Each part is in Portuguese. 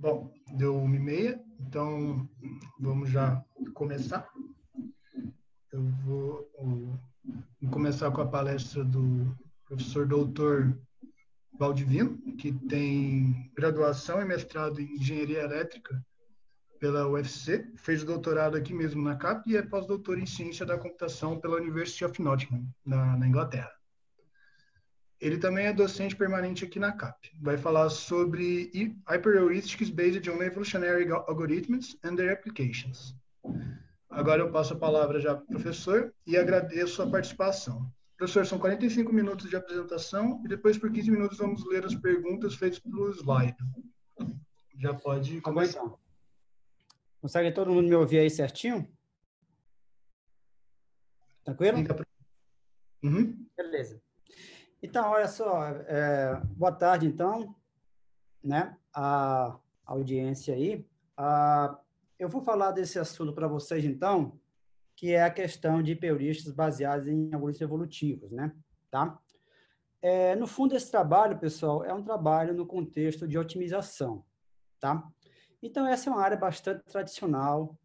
Bom, deu uma e meia, então vamos já começar. Eu vou, vou começar com a palestra do professor doutor Valdivino, que tem graduação e mestrado em engenharia elétrica pela UFC, fez doutorado aqui mesmo na CAP e é pós-doutor em ciência da computação pela University of Nottingham, na, na Inglaterra. Ele também é docente permanente aqui na CAP. Vai falar sobre Hyperheuristics Based on Evolutionary Algorithms and Their Applications. Agora eu passo a palavra já para o professor e agradeço a participação. Professor, são 45 minutos de apresentação e depois por 15 minutos vamos ler as perguntas feitas pelo slide. Já pode começar. Consegue todo mundo me ouvir aí certinho? Tranquilo? Uhum. Beleza. Então, olha só, é, boa tarde, então, né, a audiência aí. A, ah, eu vou falar desse assunto para vocês, então, que é a questão de peuristas baseados em algoritmos evolutivos, né, tá? É, no fundo, esse trabalho, pessoal, é um trabalho no contexto de otimização, tá? Então, essa é uma área bastante tradicional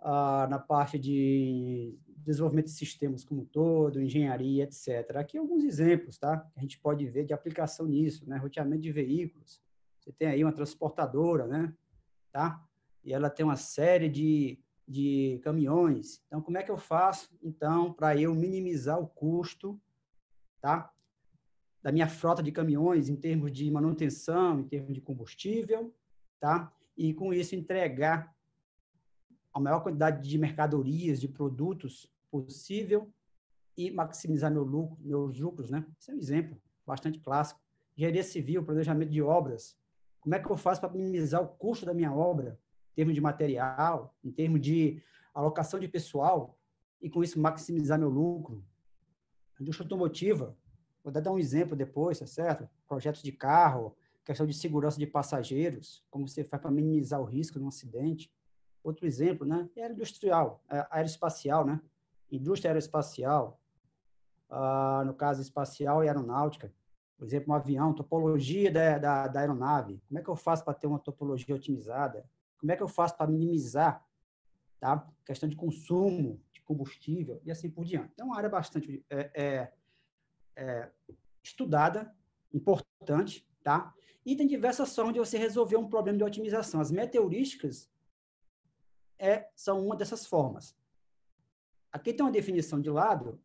a ah, na parte de desenvolvimento de sistemas como um todo, engenharia, etc. Aqui alguns exemplos, tá? Que a gente pode ver de aplicação nisso, né? Roteamento de veículos. Você tem aí uma transportadora, né? Tá? E ela tem uma série de, de caminhões. Então, como é que eu faço, então, para eu minimizar o custo, tá? Da minha frota de caminhões em termos de manutenção, em termos de combustível, tá? E com isso entregar a maior quantidade de mercadorias, de produtos possível e maximizar meu lucro, meus lucros, né? Esse é um exemplo bastante clássico. Engenharia civil, planejamento de obras. Como é que eu faço para minimizar o custo da minha obra, em termos de material, em termos de alocação de pessoal, e com isso maximizar meu lucro? A indústria automotiva, vou dar um exemplo depois, tá certo? Projetos de carro, questão de segurança de passageiros, como você faz para minimizar o risco de um acidente. Outro exemplo, né? É industrial, é aeroespacial, né? Indústria aeroespacial, uh, no caso espacial e aeronáutica. Por exemplo, um avião, topologia da, da, da aeronave. Como é que eu faço para ter uma topologia otimizada? Como é que eu faço para minimizar tá? questão de consumo de combustível e assim por diante. Então, é uma área bastante é, é, é estudada, importante, tá? E tem diversas formas de você resolver um problema de otimização. As meteorísticas é, são uma dessas formas. Aqui tem uma definição de lado,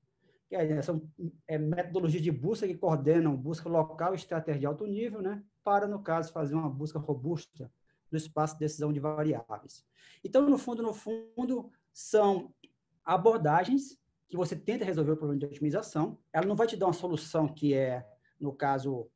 que é, né, são é, metodologias de busca que coordenam busca local e estratégia de alto nível, né, para, no caso, fazer uma busca robusta no espaço de decisão de variáveis. Então, no fundo, no fundo, são abordagens que você tenta resolver o problema de otimização. Ela não vai te dar uma solução que é, no caso,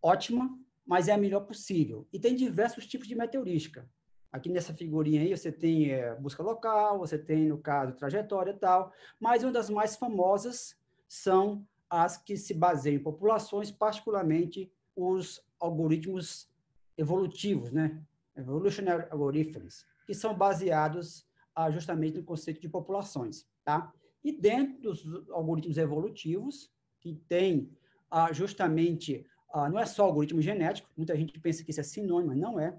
ótima, mas é a melhor possível. E tem diversos tipos de meteorística. Aqui nessa figurinha aí você tem é, eh, busca local, você tem, no caso, trajetória e tal, mas uma das mais famosas são as que se baseiam em populações, particularmente os algoritmos evolutivos, né? Evolutionary algorithms, que são baseados ah, justamente no conceito de populações, tá? E dentro dos algoritmos evolutivos, que tem ah, justamente, ah, não é só algoritmo genético, muita gente pensa que isso é sinônimo, mas não é,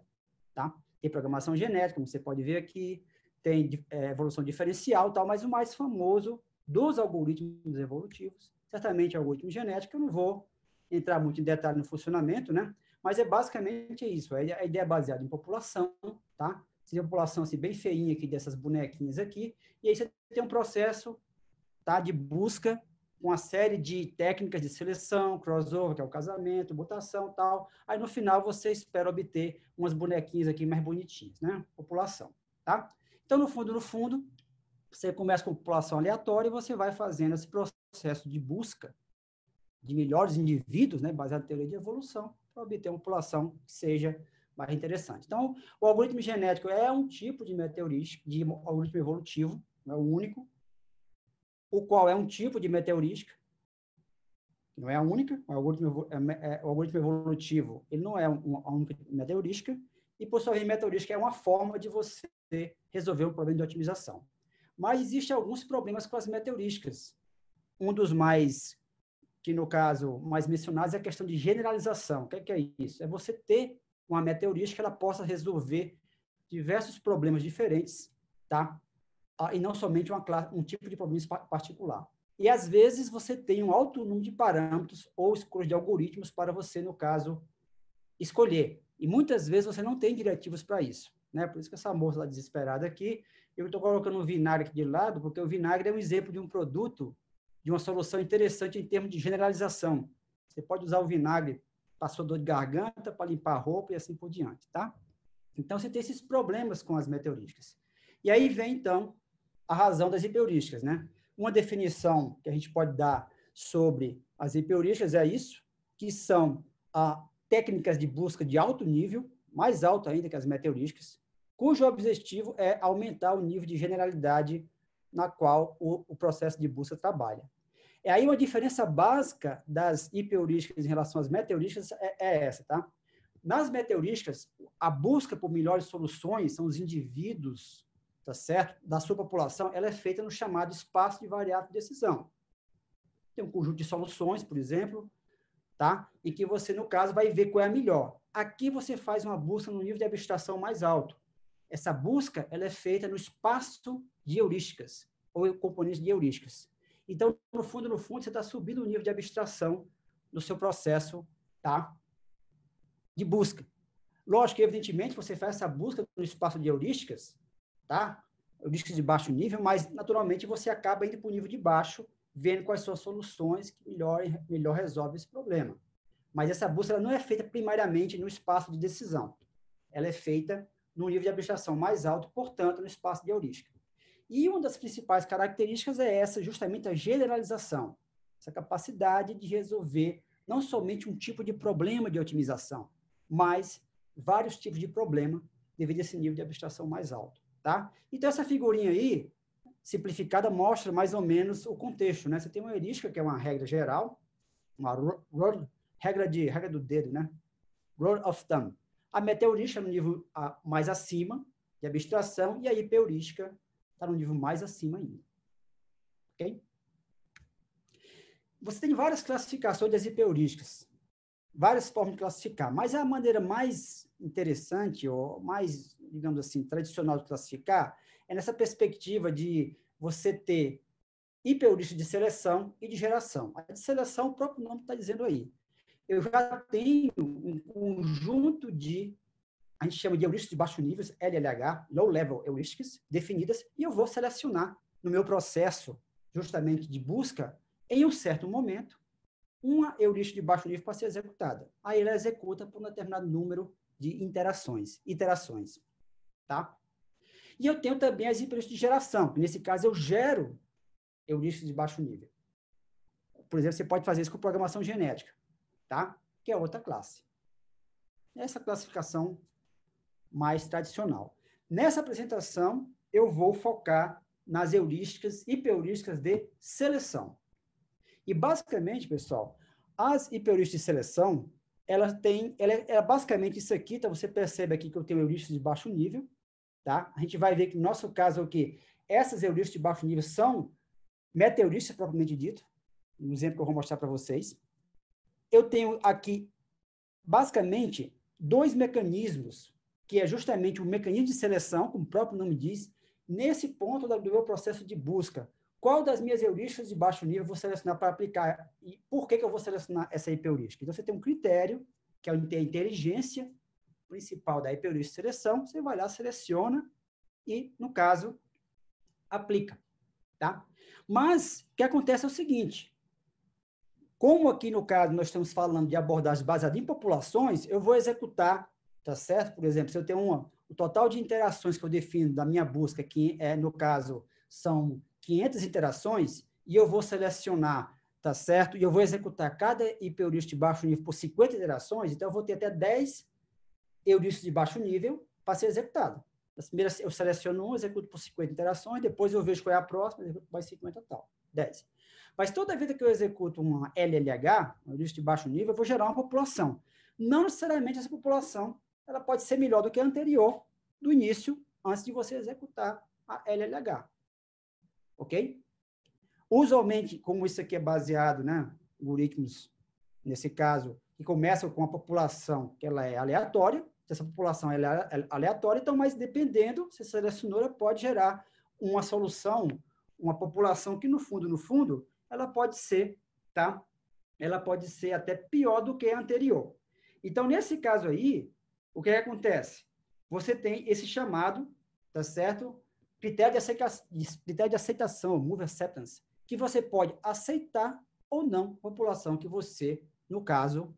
tá? programação genética, como você pode ver aqui, tem é, evolução diferencial tal, mas o mais famoso dos algoritmos evolutivos, certamente é o algoritmo genético, eu não vou entrar muito em detalhe no funcionamento, né? Mas é basicamente isso, a ideia é baseada em população, tá? Seria uma população assim, bem feinha aqui, dessas bonequinhas aqui, e aí você tem um processo tá, de busca uma série de técnicas de seleção, crossover, que é o casamento, mutação tal. Aí no final você espera obter umas bonequinhas aqui mais bonitinhas, né? População, tá? Então no fundo, no fundo, você começa com população aleatória e você vai fazendo esse processo de busca de melhores indivíduos, né, baseado na teoria de evolução, para obter uma população que seja mais interessante. Então, o algoritmo genético é um tipo de meteorística, de algoritmo evolutivo, não é o único, o qual é um tipo de meteorística, não é a única, o algoritmo, é, é, o algoritmo evolutivo ele não é uma, a única meteorística, e por sua vez, meteorística é uma forma de você resolver o problema de otimização. Mas existem alguns problemas com as meteorísticas. Um dos mais, que no caso, mais mencionados é a questão de generalização. O que é, que é isso? É você ter uma meteorística que ela possa resolver diversos problemas diferentes, tá? e não somente uma classe, um tipo de problema particular. E às vezes você tem um alto número de parâmetros ou escolhas de algoritmos para você, no caso, escolher. E muitas vezes você não tem diretivos para isso. Né? Por isso que essa moça lá desesperada aqui, eu estou colocando o vinagre aqui de lado, porque o vinagre é um exemplo de um produto, de uma solução interessante em termos de generalização. Você pode usar o vinagre para sua dor de garganta, para limpar a roupa e assim por diante, tá? Então, você tem esses problemas com as meteorísticas. E aí vem, então, a razão das hipeurísticas, né? Uma definição que a gente pode dar sobre as hipeurísticas é isso, que são a ah, técnicas de busca de alto nível, mais alto ainda que as meteorísticas, cujo objetivo é aumentar o nível de generalidade na qual o, o processo de busca trabalha. É aí uma diferença básica das hipeurísticas em relação às meteorísticas é, é essa, tá? Nas meteorísticas, a busca por melhores soluções são os indivíduos tá certo? da sua população, ela é feita no chamado espaço de variável de decisão. Tem um conjunto de soluções, por exemplo, tá? e que você, no caso, vai ver qual é a melhor. Aqui você faz uma busca no nível de abstração mais alto. Essa busca ela é feita no espaço de heurísticas, ou componentes de heurísticas. Então, no fundo, no fundo, você está subindo o nível de abstração do seu processo tá? de busca. Lógico que, evidentemente, você faz essa busca no espaço de heurísticas, tá? Eu disse é de baixo nível, mas naturalmente você acaba indo para o nível de baixo, vendo quais são as soluções que melhor, melhor resolve esse problema. Mas essa busca não é feita primariamente no espaço de decisão. Ela é feita no nível de abstração mais alto, portanto, no espaço de heurística. E uma das principais características é essa, justamente a generalização, essa capacidade de resolver não somente um tipo de problema de otimização, mas vários tipos de problema devido a esse nível de abstração mais alto tá? Então, essa figurinha aí, simplificada, mostra mais ou menos o contexto, né? Você tem uma heurística, que é uma regra geral, uma regra, de, regra do dedo, né? Rule of thumb. A meteorística no nível mais acima de abstração e a hipeurística está no nível mais acima ainda. Ok? Você tem várias classificações das hipeurísticas, várias formas de classificar, mas a maneira mais interessante ou mais digamos assim, tradicional de classificar, é nessa perspectiva de você ter hiperheurística de seleção e de geração. A de seleção, o próprio nome está dizendo aí. Eu já tenho um conjunto de, a gente chama de heurísticas de baixo nível, LLH, Low Level Heuristics, definidas, e eu vou selecionar no meu processo, justamente de busca, em um certo momento, uma heurística de baixo nível para ser executada. Aí ela executa por um determinado número de interações, iterações. Tá? E eu tenho também as empresas de geração, nesse caso eu gero heurísticos de baixo nível. Por exemplo, você pode fazer isso com programação genética, tá? que é outra classe. Essa classificação mais tradicional. Nessa apresentação, eu vou focar nas heurísticas, hipeurísticas de seleção. E basicamente, pessoal, as hipeurísticas de seleção, ela têm, é, ela, é basicamente isso aqui, então você percebe aqui que eu tenho heurísticas de baixo nível, Tá? A gente vai ver que no nosso caso aqui, essas heurísticas de baixo nível são meteoristas propriamente dito, um exemplo que eu vou mostrar para vocês. Eu tenho aqui, basicamente, dois mecanismos, que é justamente o mecanismo de seleção, como o próprio nome diz, nesse ponto do meu processo de busca. Qual das minhas heurísticas de baixo nível vou selecionar para aplicar? E por que, que eu vou selecionar essa IP heurística? Então, você tem um critério, que é a inteligência principal da IPU de Seleção, você vai lá, seleciona e, no caso, aplica, tá? Mas o que acontece é o seguinte, como aqui no caso nós estamos falando de abordagem baseada em populações, eu vou executar, tá certo? Por exemplo, se eu tenho uma, o total de interações que eu defino da minha busca, que é, no caso, são 500 interações, e eu vou selecionar, tá certo? E eu vou executar cada IP heurístico de baixo nível por 50 interações, então eu vou ter até 10 heuristico de baixo nível para ser executado. As primeiras, eu seleciono um, executo por 50 interações, depois eu vejo qual é a próxima, executo mais 50 tal, 10. Mas toda vez que eu executo uma LLH, um heurístico de baixo nível, eu vou gerar uma população. Não necessariamente essa população ela pode ser melhor do que a anterior, do início, antes de você executar a LLH. Ok? Usualmente, como isso aqui é baseado, né, algoritmos, nesse caso, que começam com a população que ela é aleatória, se essa população é, é aleatória, então, mas dependendo, se essa cenoura pode gerar uma solução, uma população que, no fundo, no fundo, ela pode ser, tá? Ela pode ser até pior do que a anterior. Então, nesse caso aí, o que, é acontece? Você tem esse chamado, tá certo? Critério de, aceitação, critério de aceitação, move acceptance, que você pode aceitar ou não a população que você, no caso,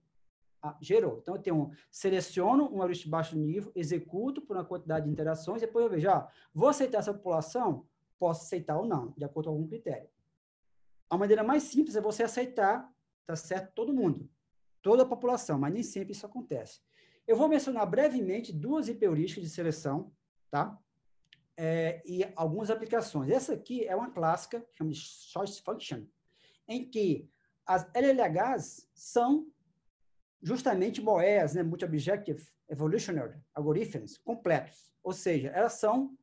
gerou. Então, eu tenho, seleciono um heuristico de baixo nível, executo por uma quantidade de interações, depois eu vejo, ah, vou aceitar essa população? Posso aceitar ou não, de acordo com algum critério. A maneira mais simples é você aceitar, tá certo, todo mundo, toda a população, mas nem sempre isso acontece. Eu vou mencionar brevemente duas heurísticas de seleção, tá? É, e algumas aplicações. Essa aqui é uma clássica, chama de choice function, em que as LLHs são justamente BOEs, né, Multi-Objective Evolutionary Algorithms, completos. Ou seja, elas são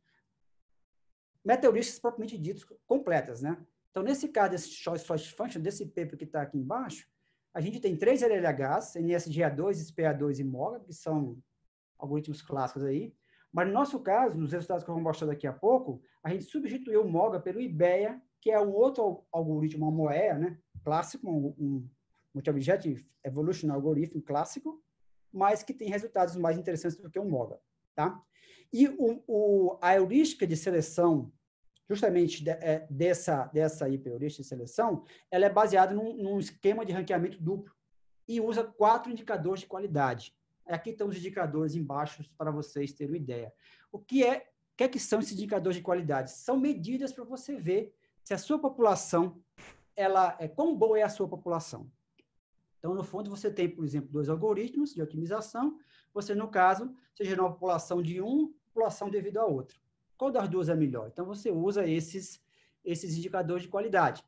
meteoristas propriamente ditos completas. Né? Então, nesse caso, desse choice loss function, desse paper que está aqui embaixo, a gente tem três LLHs, NSGA2, SPA2 e MOGA, que são algoritmos clássicos aí. Mas no nosso caso, nos resultados que eu vou mostrar daqui a pouco, a gente substituiu o MOGA pelo IBEA, que é um outro algoritmo, uma MOEA, né? clássico, um, um multi-objective evolution algorithm clássico, mas que tem resultados mais interessantes do que um MOGA, tá? E o, o, a heurística de seleção, justamente de, é, dessa, dessa heurística de seleção, ela é baseada num, num, esquema de ranqueamento duplo e usa quatro indicadores de qualidade. Aqui estão os indicadores embaixo para vocês terem uma ideia. O que é, o que, é que são esses indicadores de qualidade? São medidas para você ver se a sua população, ela é quão boa é a sua população. Então, no fundo, você tem, por exemplo, dois algoritmos de otimização. Você, no caso, você gerou uma população de um, população devido a outra. Qual das duas é melhor? Então, você usa esses, esses indicadores de qualidade.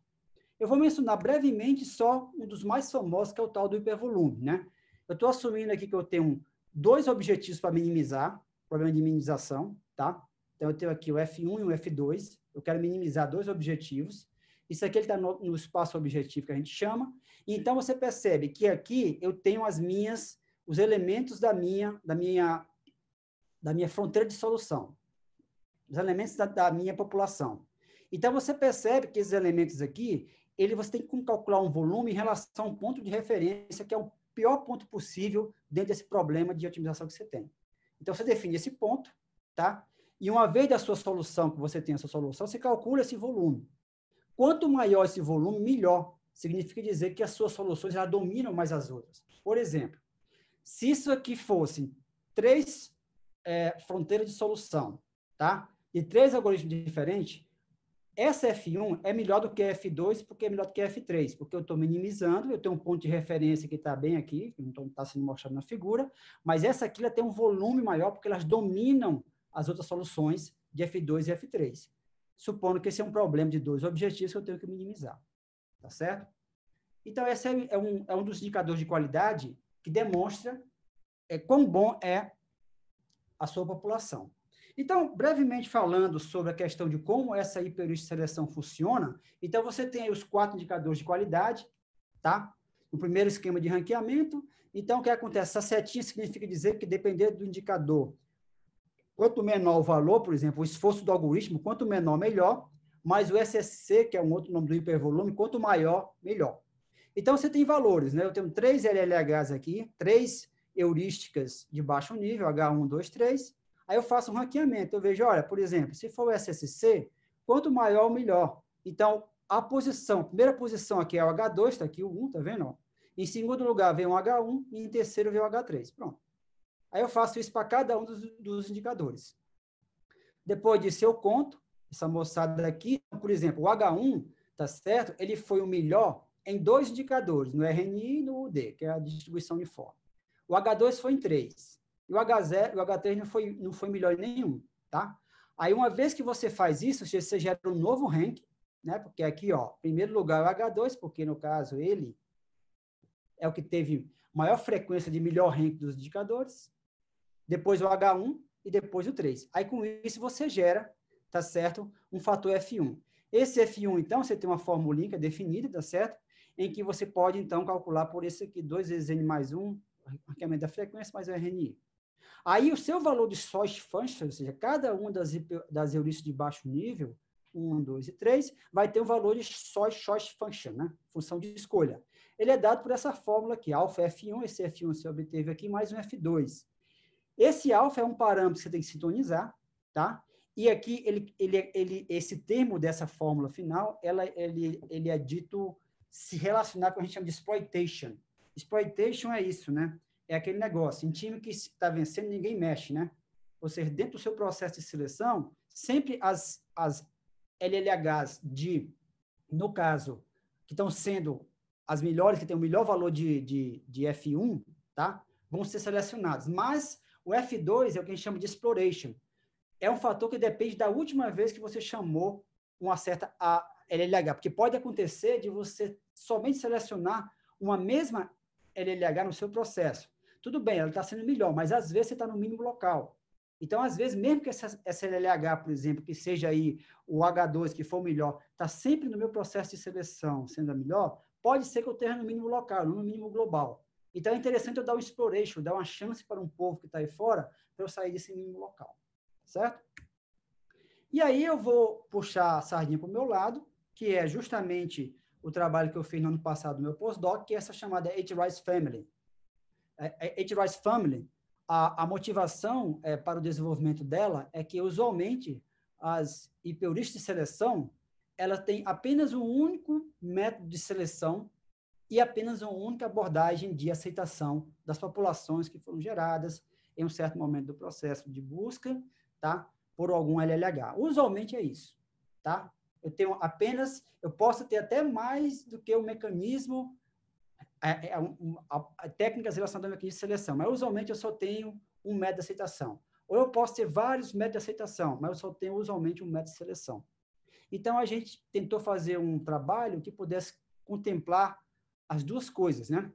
Eu vou mencionar brevemente só um dos mais famosos, que é o tal do hipervolume, né? Eu estou assumindo aqui que eu tenho dois objetivos para minimizar, problema de minimização, tá? Então, eu tenho aqui o F1 e o F2. Eu quero minimizar dois objetivos. Isso aqui está no, no, espaço objetivo que a gente chama. Então você percebe que aqui eu tenho as minhas, os elementos da minha, da minha, da minha fronteira de solução, os elementos da, da minha população. Então você percebe que esses elementos aqui, ele você tem que calcular um volume em relação a um ponto de referência que é o pior ponto possível dentro desse problema de otimização que você tem. Então você define esse ponto, tá? E uma vez da sua solução que você tem a sua solução, você calcula esse volume. Quanto maior esse volume, melhor. Significa dizer que as suas soluções já dominam mais as outras. Por exemplo, se isso aqui fossem três é, fronteiras de solução, tá? E três algoritmos diferentes, essa F1 é melhor do que F2, porque é melhor do que F3, porque eu estou minimizando, eu tenho um ponto de referência que está bem aqui, que não está sendo mostrado na figura, mas essa aqui ela tem um volume maior, porque elas dominam as outras soluções de F2 e F3 supondo que esse é um problema de dois objetivos que eu tenho que minimizar. Tá certo? Então, esse é, é, um, é um dos indicadores de qualidade que demonstra é, quão bom é a sua população. Então, brevemente falando sobre a questão de como essa hiperheurística de seleção funciona, então você tem aí os quatro indicadores de qualidade, tá? O primeiro esquema de ranqueamento. Então, o que acontece? Essa setinha significa dizer que depender do indicador Quanto menor o valor, por exemplo, o esforço do algoritmo, quanto menor, melhor, mas o SSC, que é um outro nome do hipervolume, quanto maior, melhor. Então, você tem valores, né? Eu tenho três LLHs aqui, três heurísticas de baixo nível, H1, 2, 3. Aí eu faço um ranqueamento. Eu vejo, olha, por exemplo, se for o SSC, quanto maior, melhor. Então, a posição, a primeira posição aqui é o H2, está aqui o 1, tá vendo? Em segundo lugar vem o H1 e em terceiro vem o H3. Pronto. Aí eu faço isso para cada um dos, dos, indicadores. Depois disso, eu conto essa moçada aqui. Por exemplo, o H1, tá certo? Ele foi o melhor em dois indicadores, no RNI e no UD, que é a distribuição uniforme. O H2 foi em três. E o, H0, o H3 não foi, não foi melhor em nenhum, tá? Aí, uma vez que você faz isso, você gera um novo ranking, né? Porque aqui, ó, primeiro lugar é o H2, porque no caso ele é o que teve maior frequência de melhor ranking dos indicadores depois o H1 e depois o 3. Aí com isso você gera, tá certo? Um fator F1. Esse F1, então, você tem uma formulinha que é definida, tá certo? Em que você pode, então, calcular por esse aqui, 2 vezes N mais 1, arqueamento da frequência mais o RNI. Aí o seu valor de source function, ou seja, cada uma das, das heurísticas de baixo nível, 1, 2 e 3, vai ter um valor de source, source function, né? função de escolha. Ele é dado por essa fórmula aqui, alfa F1, esse F1 você obteve aqui, mais um F2. Esse alfa é um parâmetro que você tem que sintonizar, tá? E aqui ele, ele, ele, esse termo dessa fórmula final, ela, ele, ele é dito se relacionar com o que a gente chama de exploitation. Exploitation é isso, né? É aquele negócio, em time que está vencendo, ninguém mexe, né? Ou seja, dentro do seu processo de seleção, sempre as, as LLHs de, no caso, que estão sendo as melhores, que têm o melhor valor de, de, de F1, tá? Vão ser selecionadas. Mas o F2 é o que a gente chama de exploration. É um fator que depende da última vez que você chamou uma certa a LLH, porque pode acontecer de você somente selecionar uma mesma LLH no seu processo. Tudo bem, ela está sendo melhor, mas às vezes você está no mínimo local. Então, às vezes, mesmo que essa, essa LLH, por exemplo, que seja aí o H2, que for o melhor, está sempre no meu processo de seleção sendo a melhor, pode ser que eu tenha no mínimo local, não no mínimo global. Então é interessante eu dar um exploration, dar uma chance para um povo que está aí fora, para eu sair desse mínimo local, certo? E aí eu vou puxar a sardinha para o meu lado, que é justamente o trabalho que eu fiz no ano passado no meu postdoc, que é essa chamada Eight Rice Family. Eight é, é, Rice Family, a, a motivação é, para o desenvolvimento dela é que, usualmente, as hipeuristas de seleção, ela tem apenas um único método de seleção e apenas uma única abordagem de aceitação das populações que foram geradas em um certo momento do processo de busca, tá? Por algum LLH. Usualmente é isso, tá? Eu tenho apenas, eu posso ter até mais do que o mecanismo, é, é, a, a, técnicas relacionadas ao mecanismo de seleção, mas usualmente eu só tenho um método de aceitação. Ou eu posso ter vários métodos de aceitação, mas eu só tenho usualmente um método de seleção. Então, a gente tentou fazer um trabalho que pudesse contemplar as duas coisas, né?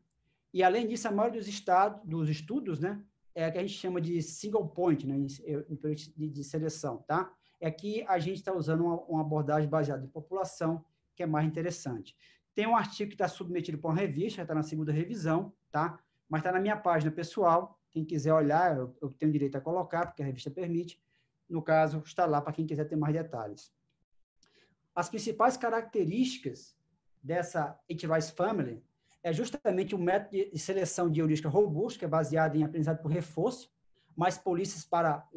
E além disso, a maioria dos estados, dos estudos, né, é a que a gente chama de single point, né, de, de seleção, tá? É que a gente está usando uma, uma, abordagem baseada em população, que é mais interessante. Tem um artigo que está submetido para uma revista, está na segunda revisão, tá? Mas está na minha página pessoal. Quem quiser olhar, eu, eu tenho direito a colocar, porque a revista permite. No caso, está lá para quem quiser ter mais detalhes. As principais características dessa It Rice Family é justamente o um método de seleção de heurística robusto, que é baseado em aprendizado por reforço, mais polícias para,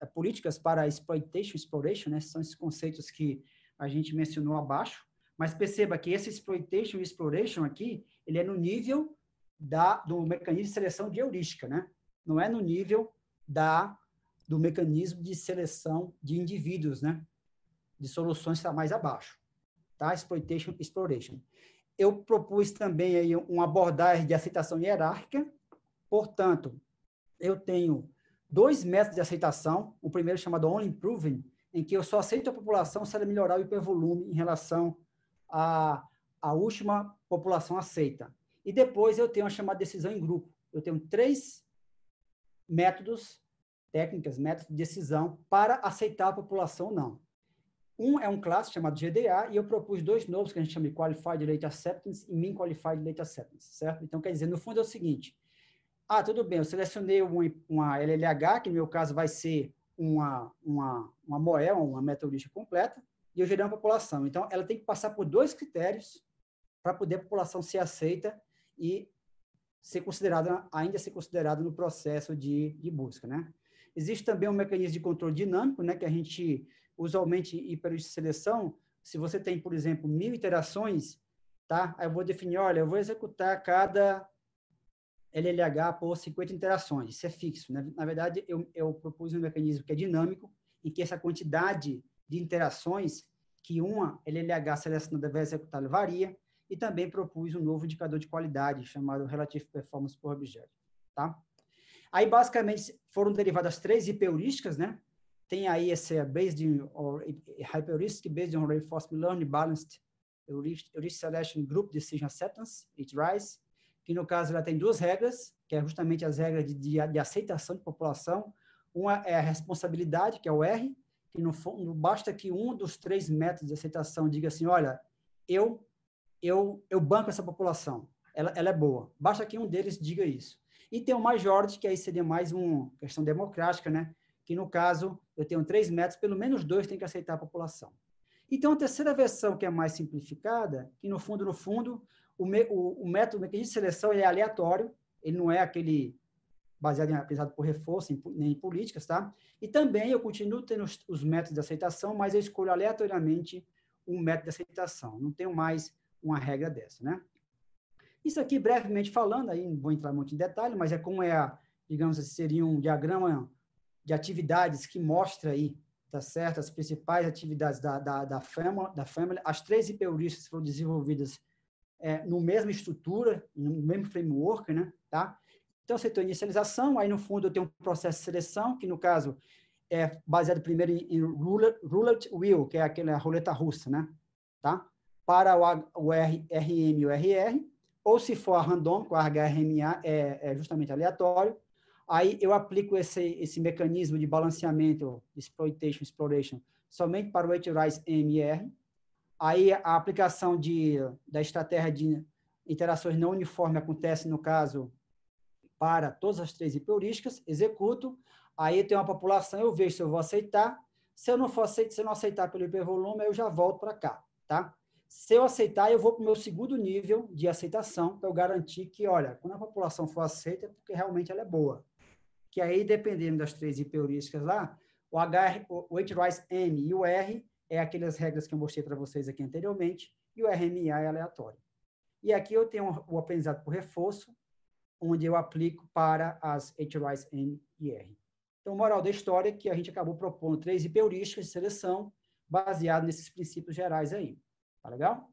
eh, políticas para exploitation, exploration, né? são esses conceitos que a gente mencionou abaixo, mas perceba que esse exploitation e exploration aqui, ele é no nível da, do mecanismo de seleção de heurística, né? não é no nível da, do mecanismo de seleção de indivíduos, né? de soluções que está mais abaixo tá? Exploitation, exploration. Eu propus também aí uma abordagem de aceitação hierárquica, portanto, eu tenho dois métodos de aceitação, o primeiro chamado Only Improving, em que eu só aceito a população se ela melhorar o hipervolume em relação à, à última população aceita. E depois eu tenho a chamada decisão em grupo. Eu tenho três métodos, técnicas, métodos de decisão para aceitar a população ou não. Um é um classe chamado GDA e eu propus dois novos que a gente chama de Qualified Late Acceptance e Min Qualified Late Acceptance, certo? Então, quer dizer, no fundo é o seguinte, ah, tudo bem, eu selecionei uma, uma LLH, que no meu caso vai ser uma, uma, uma MOEL, uma metodologia completa, e eu gerei uma população. Então, ela tem que passar por dois critérios para poder a população ser aceita e ser considerada, ainda ser considerada no processo de, de busca, né? Existe também um mecanismo de controle dinâmico, né, que a gente usualmente em períodos de seleção, se você tem, por exemplo, mil iterações, tá? Aí eu vou definir, olha, eu vou executar cada LLH por 50 interações. Isso é fixo. Né? Na verdade, eu, eu propus um mecanismo que é dinâmico, em que essa quantidade de interações que uma LLH selecionada vai executar varia, e também propus um novo indicador de qualidade, chamado Relative Performance por Objeto. Tá? Aí, basicamente, foram derivadas três heurísticas, né? tem aí esse é based in or hyper-risk based on reinforcement learning balanced risk selection group decision acceptance, it que no caso ela tem duas regras, que é justamente as regras de, de, de aceitação de população. Uma é a responsabilidade, que é o R, que no fundo basta que um dos três métodos de aceitação diga assim, olha, eu eu, eu banco essa população, ela, ela é boa. Basta que um deles diga isso. E tem o majority, que aí seria mais uma questão democrática, né? que no caso eu tenho três métodos, pelo menos dois tem que aceitar a população. Então, a terceira versão, que é mais simplificada, que no fundo, no fundo, o, me, o, o método de seleção é aleatório, ele não é aquele baseado em aprendizado por reforço, em, nem em políticas, tá? E também eu continuo tendo os, os métodos de aceitação, mas eu escolho aleatoriamente um método de aceitação. Não tenho mais uma regra dessa, né? Isso aqui, brevemente falando, aí não vou entrar muito em detalhe, mas é como é, a, digamos assim, seria um diagrama de atividades que mostra aí, tá certo? As principais atividades da, da, da, family, da family. As três heurísticas foram desenvolvidas é, no mesma estrutura, no mesmo framework, né? Tá? Então, você tem inicialização, aí no fundo eu tenho um processo de seleção, que no caso é baseado primeiro em, em roulette wheel, que é aquela roleta russa, né? Tá? Para o, o RM e o RR, ou se for a random, com a HRMA é, é justamente aleatório, Aí eu aplico esse, esse mecanismo de balanceamento, exploitation, exploration, somente para o weight rise MR. Aí a aplicação de, da estratégia de interações não uniforme acontece, no caso, para todas as três heurísticas, executo, aí tem tenho uma população, eu vejo se eu vou aceitar, se eu não for aceitar, se eu não aceitar pelo hipervolume, eu já volto para cá, tá? Se eu aceitar, eu vou para o meu segundo nível de aceitação, para eu é garantir que, olha, quando a população for aceita, é porque realmente ela é boa que aí, dependendo das três IP heurísticas lá, o, HR, o HRIS M e o R é aquelas regras que eu mostrei para vocês aqui anteriormente, e o RMA é aleatório. E aqui eu tenho o aprendizado por reforço, onde eu aplico para as H-Rise M e R. Então, moral da história é que a gente acabou propondo três IP heurísticas de seleção baseado nesses princípios gerais aí. Tá legal?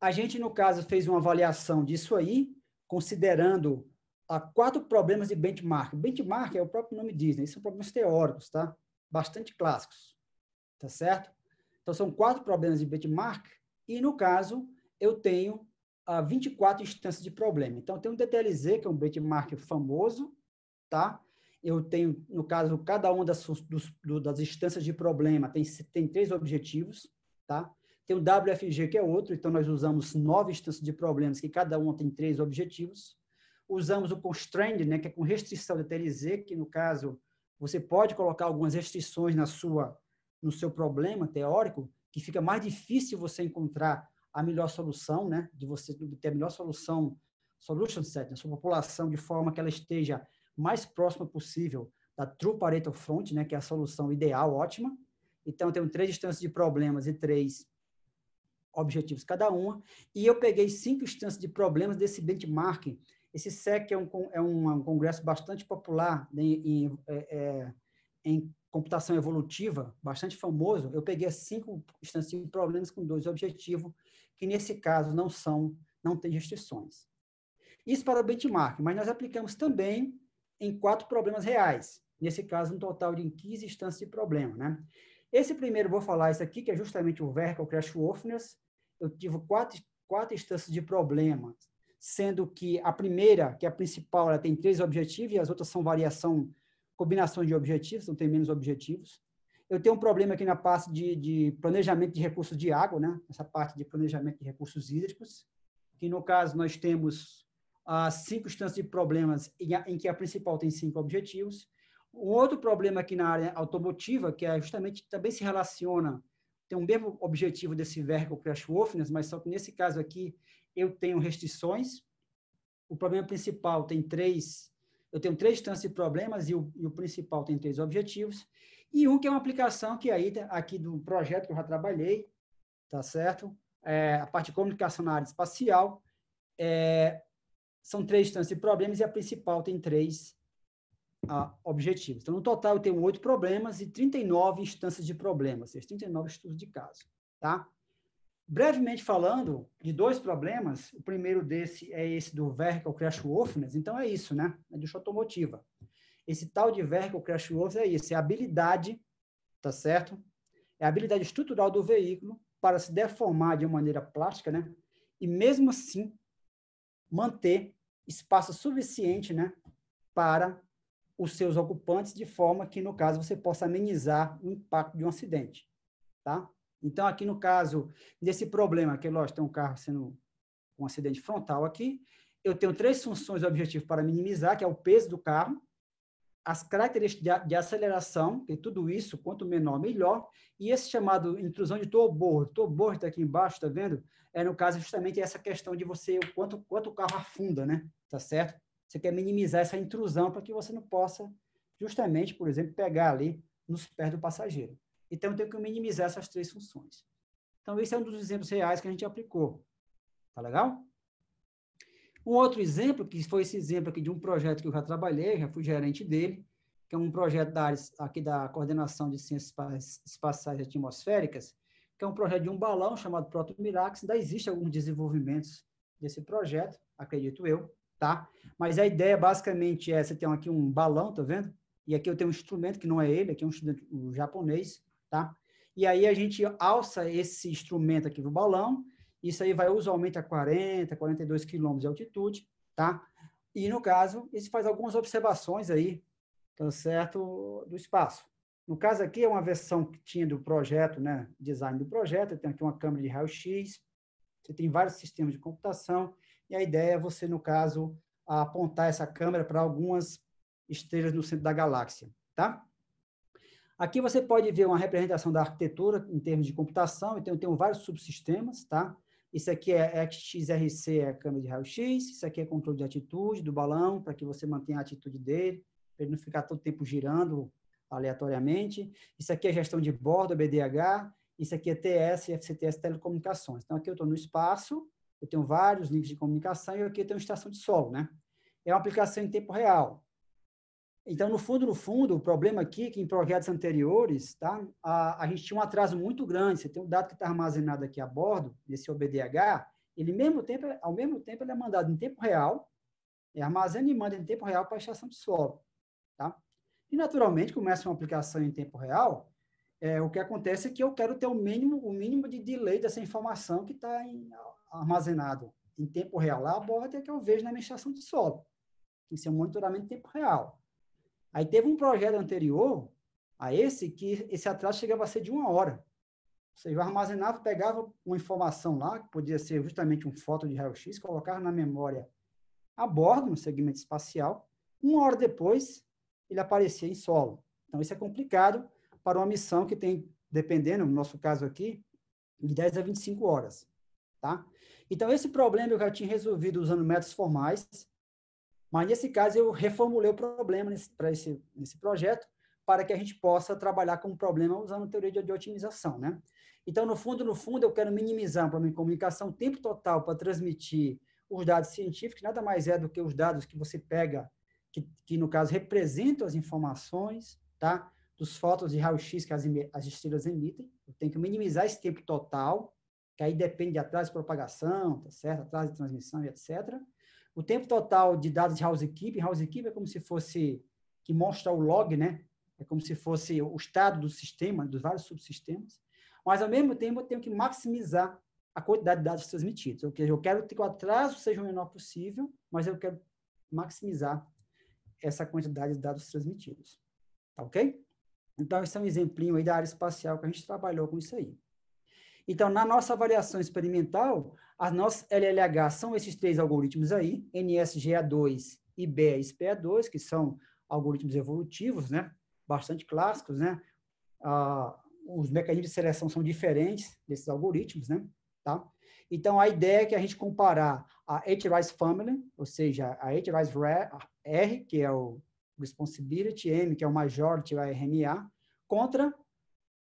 A gente, no caso, fez uma avaliação disso aí, considerando há quatro problemas de benchmark. Benchmark é o próprio nome diz, né? são problemas teóricos, tá? Bastante clássicos, tá certo? Então, são quatro problemas de benchmark e, no caso, eu tenho ah, 24 instâncias de problema. Então, eu tenho um DTLZ, que é um benchmark famoso, tá? Eu tenho, no caso, cada uma das, dos, do, das instâncias de problema tem, tem três objetivos, tá? Tem o WFG, que é outro, então nós usamos nove instâncias de problemas, que cada uma tem três objetivos, usamos o constraint, né, que é com restrição de TLZ, que no caso você pode colocar algumas restrições na sua no seu problema teórico, que fica mais difícil você encontrar a melhor solução, né, de você ter a melhor solução, solution set, na sua população de forma que ela esteja mais próxima possível da true Pareto front, né, que é a solução ideal, ótima. Então eu tenho três instâncias de problemas e três objetivos cada uma, e eu peguei cinco instâncias de problemas desse benchmarking esse SEC é um, é um congresso bastante popular em, em, é, é, em computação evolutiva, bastante famoso. Eu peguei cinco, instâncias de problemas com dois objetivos, que nesse caso não são, não tem restrições. Isso para o benchmark, mas nós aplicamos também em quatro problemas reais. Nesse caso, um total de 15 instâncias de problema. Né? Esse primeiro, vou falar isso aqui, que é justamente o Vertical Crash Wolfness. Eu tive quatro, quatro instâncias de problemas sendo que a primeira, que é a principal, ela tem três objetivos e as outras são variação, combinação de objetivos, então tem menos objetivos. Eu tenho um problema aqui na parte de, de planejamento de recursos de água, né? Essa parte de planejamento de recursos hídricos, que no caso nós temos ah, cinco instâncias de problemas em, em que a principal tem cinco objetivos. Um outro problema aqui na área automotiva, que é justamente também se relaciona, tem o um mesmo objetivo desse verbo Crash Wolfness, mas só que nesse caso aqui eu tenho restrições. O problema principal tem três, eu tenho três instâncias de problemas e o, e o, principal tem três objetivos. E um que é uma aplicação que aí, aqui do projeto que eu já trabalhei, tá certo? É, a parte de comunicação na área espacial, é, são três instâncias de problemas e a principal tem três a, ah, objetivos. Então, no total, eu tenho oito problemas e 39 instâncias de problemas, ou seja, 39 estudos de caso, tá? Brevemente falando de dois problemas, o primeiro desse é esse do vertical crashworthiness, então é isso, né? É de automotiva. Esse tal de vertical crashworthiness é isso, é a habilidade, tá certo? É a habilidade estrutural do veículo para se deformar de uma maneira plástica, né? E mesmo assim manter espaço suficiente, né, para os seus ocupantes de forma que no caso você possa amenizar o impacto de um acidente, tá? Então, aqui no caso desse problema, que lógico, tem um carro sendo um acidente frontal aqui, eu tenho três funções objetivas para minimizar, que é o peso do carro, as características de, de aceleração, que tudo isso, quanto menor, melhor, e esse chamado intrusão de tobordo. Tobordo está aqui embaixo, está vendo? É, no caso, justamente essa questão de você, o quanto, quanto o carro afunda, né? Tá certo? Você quer minimizar essa intrusão para que você não possa, justamente, por exemplo, pegar ali nos pés do passageiro. Então, eu tenho que minimizar essas três funções. Então, esse é um dos exemplos reais que a gente aplicou. Tá legal? Um outro exemplo, que foi esse exemplo aqui de um projeto que eu já trabalhei, já fui gerente dele, que é um projeto da área, aqui da coordenação de ciências espaciais e atmosféricas, que é um projeto de um balão chamado Proto Mirax. Ainda existem alguns desenvolvimentos desse projeto, acredito eu, tá? Mas a ideia basicamente é, você tem aqui um balão, tá vendo? E aqui eu tenho um instrumento que não é ele, aqui é um um japonês, tá? E aí a gente alça esse instrumento aqui no balão, isso aí vai usualmente a 40, 42 quilômetros de altitude, tá? E no caso, isso faz algumas observações aí, tá certo, do espaço. No caso aqui é uma versão que tinha do projeto, né, design do projeto, tem aqui uma câmera de raio-x, você tem vários sistemas de computação, e a ideia é você, no caso, apontar essa câmera para algumas estrelas no centro da galáxia, tá? Aqui você pode ver uma representação da arquitetura em termos de computação, então eu tenho vários subsistemas, tá? Isso aqui é XRC, é a câmera de raio-x, isso aqui é controle de atitude do balão, para que você mantenha a atitude dele, para ele não ficar todo tempo girando aleatoriamente. Isso aqui é gestão de bordo, BDH, isso aqui é TS, FCTS, telecomunicações. Então, aqui eu estou no espaço, eu tenho vários links de comunicação e aqui eu tenho estação de solo, né? É uma aplicação em tempo real. Então, no fundo, no fundo, o problema aqui é que em projetos anteriores, tá? A, a gente tinha um atraso muito grande. Você tem um dado que está armazenado aqui a bordo, nesse OBDH, ele mesmo tempo, ao mesmo tempo ele é mandado em tempo real, é armazena e manda em tempo real para a estação de solo. Tá? E, naturalmente, começa uma aplicação em tempo real, é, o que acontece é que eu quero ter o mínimo, o mínimo de delay dessa informação que está armazenado em tempo real lá a bordo, é que eu vejo na minha estação de solo. Isso é um monitoramento em tempo real. Aí teve um projeto anterior a esse que esse atraso chegava a ser de uma hora. Você armazenava, pegava uma informação lá, que podia ser justamente um foto de raio-x, colocava na memória a bordo, no segmento espacial. Uma hora depois, ele aparecia em solo. Então, isso é complicado para uma missão que tem, dependendo, no nosso caso aqui, de 10 a 25 horas. Tá? Então, esse problema eu já tinha resolvido usando métodos formais, mas, nesse caso, eu reformulei o problema para esse, esse projeto, para que a gente possa trabalhar com o problema usando teoria de, de otimização, né? Então, no fundo, no fundo, eu quero minimizar para minha comunicação o tempo total para transmitir os dados científicos, nada mais é do que os dados que você pega, que, que no caso representam as informações, tá? Dos fotos de raio-x que as, as estrelas emitem. Eu tenho que minimizar esse tempo total, que aí depende de atraso de propagação, tá certo? Atraso de transmissão e etc o tempo total de dados de housekeeping. Housekeeping é como se fosse que mostra o log, né? É como se fosse o estado do sistema, dos vários subsistemas. Mas, ao mesmo tempo, eu tenho que maximizar a quantidade de dados transmitidos. Ou seja, eu quero que o atraso seja o menor possível, mas eu quero maximizar essa quantidade de dados transmitidos. Tá ok? Então, esse é um exemplinho aí da área espacial que a gente trabalhou com isso aí. Então, na nossa avaliação experimental, as nossas LLH são esses três algoritmos aí, NSGA2 e bspa 2 que são algoritmos evolutivos, né? Bastante clássicos, né? Ah, os mecanismos de seleção são diferentes desses algoritmos, né? Tá? Então, a ideia é que a gente comparar a H-Rise Family, ou seja, a H-Rise R, que é o Responsibility M, que é o Majority RMA, contra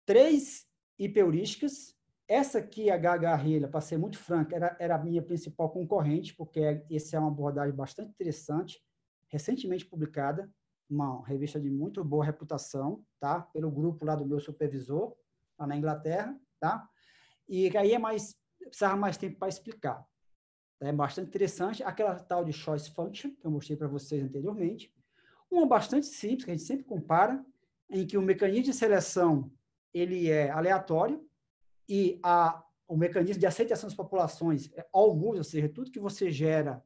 três heurísticas essa aqui, a gargarrilha, para ser muito franca, era, era a minha principal concorrente, porque é, essa é uma abordagem bastante interessante, recentemente publicada, uma revista de muito boa reputação, tá? Pelo grupo lá do meu supervisor, lá na Inglaterra, tá? E aí é mais, precisava mais tempo para explicar. É bastante interessante. Aquela tal de choice function, que eu mostrei para vocês anteriormente. Uma bastante simples, que a gente sempre compara, em que o mecanismo de seleção ele é aleatório, e a, o mecanismo de aceitação das populações, é all ou seja, tudo que você gera,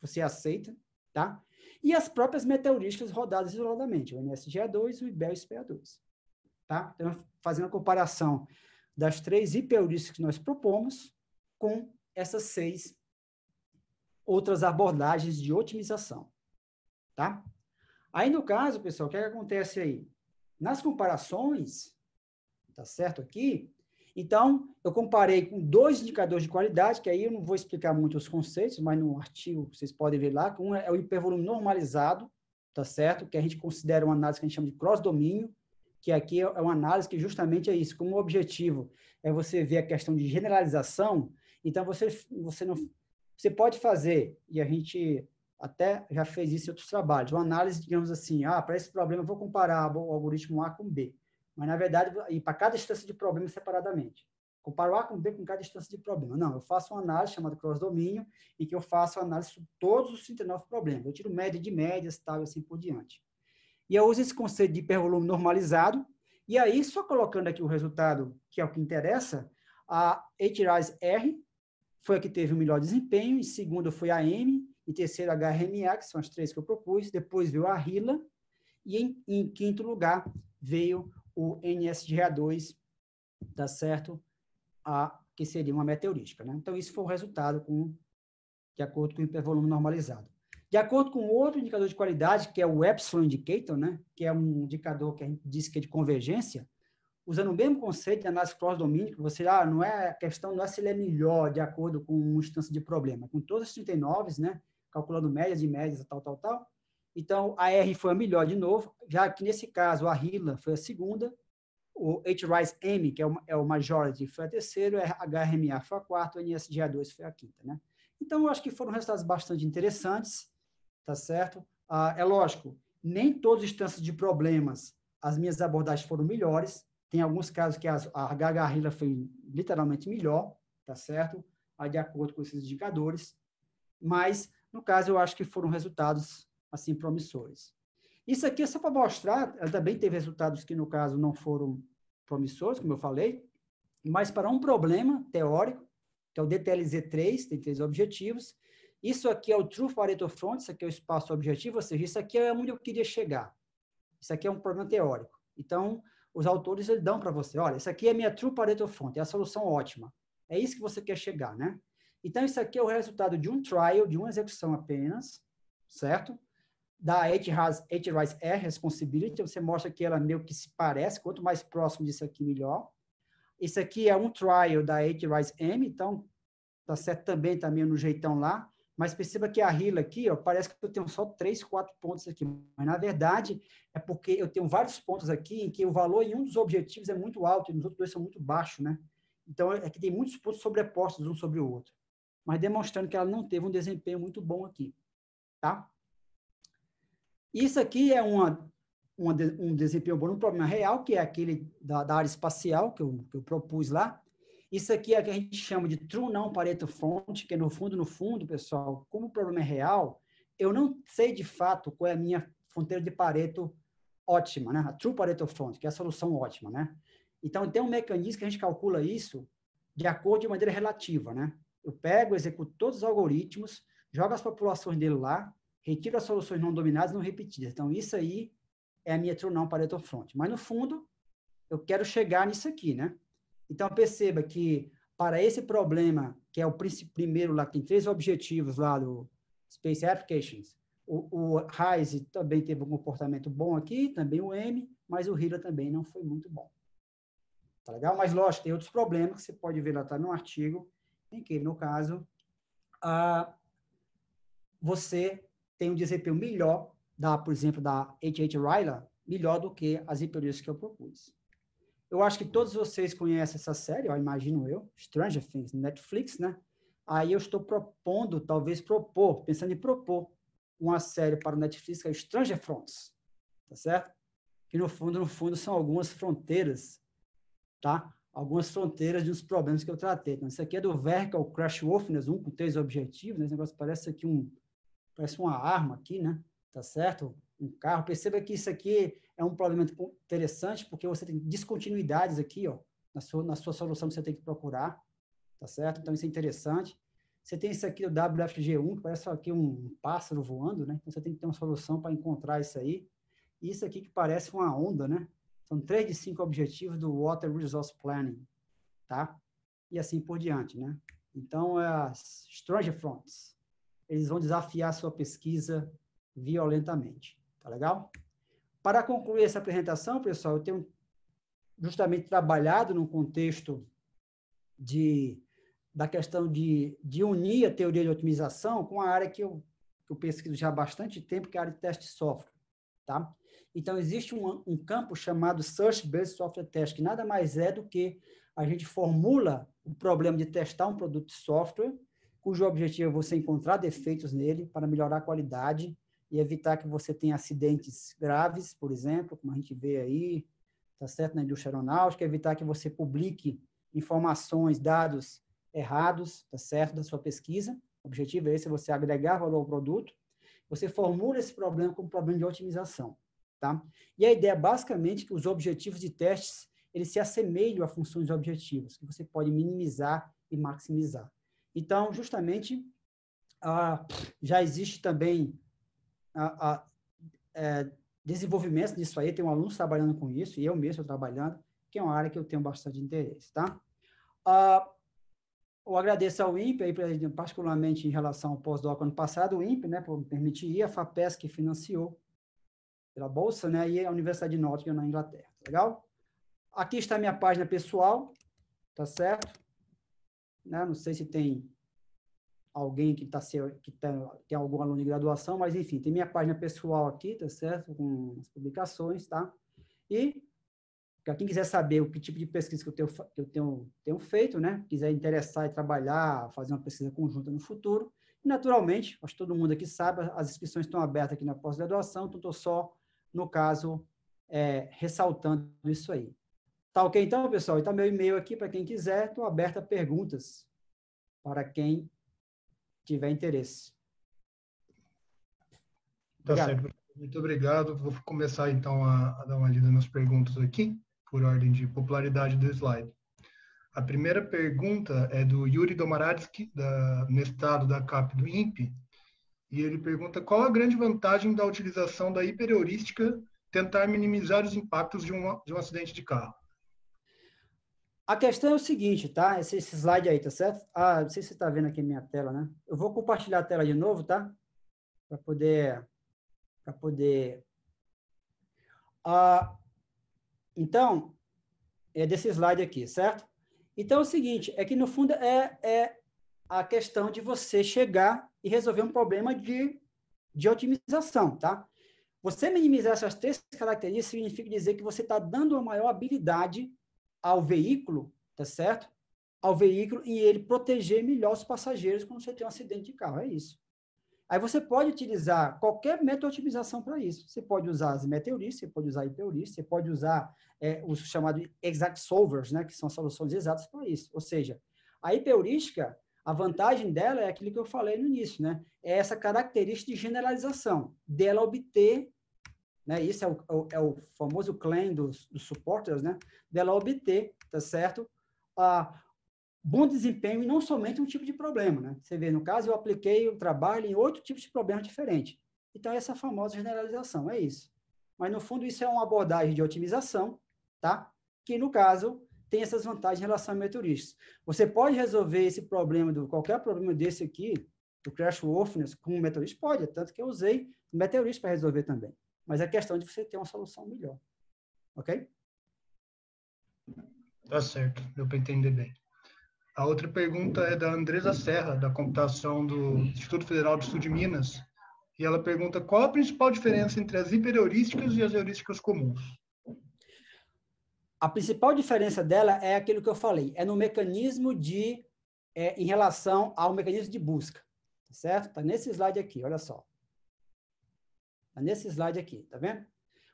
você aceita, tá? E as próprias meteorísticas rodadas isoladamente, o NSGA2, o IBEL SPA2, tá? Então, fazendo a comparação das três hipeurísticas que nós propomos com essas seis outras abordagens de otimização, tá? Aí, no caso, pessoal, o que, é que acontece aí? Nas comparações, tá certo aqui, então, eu comparei com dois indicadores de qualidade, que aí eu não vou explicar muito os conceitos, mas no artigo vocês podem ver lá. Um é o hipervolume normalizado, tá certo? Que a gente considera uma análise que a gente chama de cross-domínio, que aqui é uma análise que justamente é isso, como objetivo é você ver a questão de generalização. Então, você, você, não, você pode fazer, e a gente até já fez isso em outros trabalhos, uma análise, digamos assim, ah, para esse problema eu vou comparar o algoritmo A com B mas na verdade, e para cada instância de problema separadamente. Comparo A com B com cada instância de problema. Não, eu faço uma análise chamada cross-domínio, em que eu faço a análise de todos os 39 problemas. Eu tiro média de médias, tal, e assim por diante. E eu uso esse conceito de hipervolume normalizado, e aí, só colocando aqui o resultado, que é o que interessa, a HRISE R foi a que teve o melhor desempenho, em segundo foi a M, em terceiro a HRMA, que são as três que eu propus, depois veio a RILA, e em, em quinto lugar veio o NSGA2, tá certo? A, que seria uma meteorística, né? Então, isso foi o resultado com, de acordo com o hipervolume normalizado. De acordo com outro indicador de qualidade, que é o Epsilon Indicator, né? Que é um indicador que a gente disse que é de convergência, usando o mesmo conceito de análise cross-domínio, você, ah, não é, a questão não é se ele é melhor de acordo com uma instância de problema. Com todas as 39, né? Calculando médias e médias, tal, tal, tal, então, a R foi a melhor de novo, já que nesse caso a Hila foi a segunda, o H-Rise M, que é o, é o Majority, foi a terceira, o HRMA foi a quarta, o NSGA2 foi a quinta. Né? Então, eu acho que foram resultados bastante interessantes, tá certo? Ah, é lógico, nem todas as instâncias de problemas as minhas abordagens foram melhores, tem alguns casos que as, a HHRILA foi literalmente melhor, tá certo? Ah, de acordo com esses indicadores, mas, no caso, eu acho que foram resultados assim promissores. Isso aqui é só para mostrar, ela também teve resultados que no caso não foram promissores, como eu falei, mas para um problema teórico, que é o DTLZ3, tem três objetivos. Isso aqui é o True Pareto Front, isso aqui é o espaço objetivo, ou seja, isso aqui é onde eu queria chegar. Isso aqui é um problema teórico. Então, os autores eles dão para você, olha, isso aqui é minha True Pareto Front, é a solução ótima. É isso que você quer chegar, né? Então, isso aqui é o resultado de um trial, de uma execução apenas, certo? da Etihad Rise é responsibility, você mostra que ela meio que se parece, quanto mais próximo disso aqui, melhor. Esse aqui é um trial da Rise M, então tá certo também, tá meio no jeitão lá, mas perceba que a Hila aqui, ó, parece que eu tenho só três, quatro pontos aqui, mas na verdade é porque eu tenho vários pontos aqui em que o valor em um dos objetivos é muito alto e nos outros dois são muito baixos, né? Então, é que tem muitos pontos sobrepostos um sobre o outro, mas demonstrando que ela não teve um desempenho muito bom aqui, tá? Isso aqui é uma, uma um desempenho bom no problema real, que é aquele da, da área espacial que eu, que eu propus lá. Isso aqui é o que a gente chama de true não pareto front, que no fundo, no fundo, pessoal, como o problema é real, eu não sei de fato qual é a minha fronteira de pareto ótima, né? A true pareto front, que é a solução ótima, né? Então, tem um mecanismo que a gente calcula isso de acordo de maneira relativa, né? Eu pego, executo todos os algoritmos, jogo as populações dele lá, retiro as soluções não dominadas e não repetidas. Então, isso aí é a minha true não Pareto front. Mas, no fundo, eu quero chegar nisso aqui, né? Então, perceba que para esse problema, que é o primeiro lá, que tem três objetivos lá do Space Applications, o, o Rise também teve um comportamento bom aqui, também o M, mas o Hira também não foi muito bom. Tá legal? Mas, lógico, tem outros problemas que você pode ver lá, tá no artigo, em que, no caso, a, você tem um desempenho melhor, da, por exemplo, da H.H. Ryla, melhor do que as hiperias que eu propus. Eu acho que todos vocês conhecem essa série, ó, imagino eu, Stranger Things, Netflix, né? Aí eu estou propondo, talvez propor, pensando em propor uma série para o Netflix que é Stranger Fronts, tá certo? Que no fundo, no fundo, são algumas fronteiras, tá? Algumas fronteiras de uns problemas que eu tratei. Então, isso aqui é do Vertical Crash Wolfness um com três objetivos, né? Esse negócio parece aqui um, parece uma arma aqui, né? Tá certo? Um carro. Perceba que isso aqui é um problema interessante, porque você tem descontinuidades aqui, ó, na sua, na sua solução que você tem que procurar, tá certo? Então, isso é interessante. Você tem isso aqui, o WFG1, que parece aqui um pássaro voando, né? Então, você tem que ter uma solução para encontrar isso aí. E isso aqui que parece uma onda, né? São três de cinco objetivos do Water Resource Planning, tá? E assim por diante, né? Então, é as Strange Fronts eles vão desafiar a sua pesquisa violentamente. Tá legal? Para concluir essa apresentação, pessoal, eu tenho justamente trabalhado no contexto de, da questão de, de unir a teoria de otimização com a área que eu, que eu pesquiso já há bastante tempo, que é a área de teste de software. Tá? Então, existe um, um campo chamado Search Based Software Test, que nada mais é do que a gente formula o problema de testar um produto de software cujo objetivo é você encontrar defeitos nele para melhorar a qualidade e evitar que você tenha acidentes graves, por exemplo, como a gente vê aí, tá certo, na indústria aeronáutica, evitar que você publique informações, dados errados, tá certo, da sua pesquisa. O objetivo é esse, você agregar valor ao produto. Você formula esse problema como um problema de otimização, tá? E a ideia é basicamente que os objetivos de testes, eles se assemelham a funções objetivas, que você pode minimizar e maximizar. Então, justamente, ah, já existe também é, desenvolvimento disso aí, tem um aluno trabalhando com isso, e eu mesmo trabalhando, que é uma área que eu tenho bastante interesse, tá? Ah, eu agradeço ao INPE, aí, particularmente em relação ao pós-doc ano passado, o INPE, né, por me permitir a FAPES que financiou pela Bolsa, né, e a Universidade de Nottingham é na Inglaterra, tá legal? Aqui está a minha página pessoal, tá certo? né? Não sei se tem alguém que está que tá, tem algum aluno de graduação, mas enfim, tem minha página pessoal aqui, tá certo? Com as publicações, tá? E para quem quiser saber o que tipo de pesquisa que eu tenho, que eu tenho, tenho feito, né? Quiser interessar e trabalhar, fazer uma pesquisa conjunta no futuro. E, naturalmente, acho que todo mundo aqui sabe, as inscrições estão abertas aqui na pós-graduação, então estou só, no caso, é, ressaltando isso aí. Tá ok então, pessoal? Então, meu e-mail aqui para quem quiser. Estou aberta a perguntas para quem tiver interesse. Tá obrigado. Tá Muito obrigado. Vou começar então a, a dar uma lida nas perguntas aqui, por ordem de popularidade do slide. A primeira pergunta é do Yuri Domaradsky, da Estado da CAP do INPE, e ele pergunta qual a grande vantagem da utilização da hiperheurística tentar minimizar os impactos de um, de um acidente de carro. A questão é o seguinte, tá? Esse, esse slide aí, tá certo? Ah, não sei se você está vendo aqui minha tela, né? Eu vou compartilhar a tela de novo, tá? Para poder... Para poder... Ah, então, é desse slide aqui, certo? Então, é o seguinte, é que no fundo é, é a questão de você chegar e resolver um problema de, de otimização, tá? Você minimizar essas três características significa dizer que você está dando uma maior habilidade ao veículo, tá certo? Ao veículo e ele proteger melhor os passageiros quando você tem um acidente de carro, é isso. Aí você pode utilizar qualquer método de otimização para isso. Você pode usar as meteoristas, você pode usar hipeuristas, você pode usar é, os chamados exact solvers, né, que são soluções exatas para isso. Ou seja, a hipeurística, a vantagem dela é aquilo que eu falei no início, né? É essa característica de generalização, dela obter né? Isso é o, é o é famoso claim dos, dos supporters, né? Dela obter, tá certo? A bom desempenho e não somente um tipo de problema, né? Você vê, no caso, eu apliquei o trabalho em oito tipos de problemas diferentes. Então, tá essa famosa generalização, é isso. Mas, no fundo, isso é uma abordagem de otimização, tá? Que, no caso, tem essas vantagens em relação a meteoristas. Você pode resolver esse problema, do qualquer problema desse aqui, do crash worthiness, com um meteorista? Pode, tanto que eu usei meteorista para resolver também mas é questão de você ter uma solução melhor. Ok? Tá certo, deu para entender bem. A outra pergunta é da Andresa Serra, da computação do Instituto Federal do Sul de Minas. E ela pergunta qual a principal diferença entre as hiperheurísticas e as heurísticas comuns? A principal diferença dela é aquilo que eu falei, é no mecanismo de, é, em relação ao mecanismo de busca, tá certo? Está nesse slide aqui, olha só. Tá nesse slide aqui, tá vendo?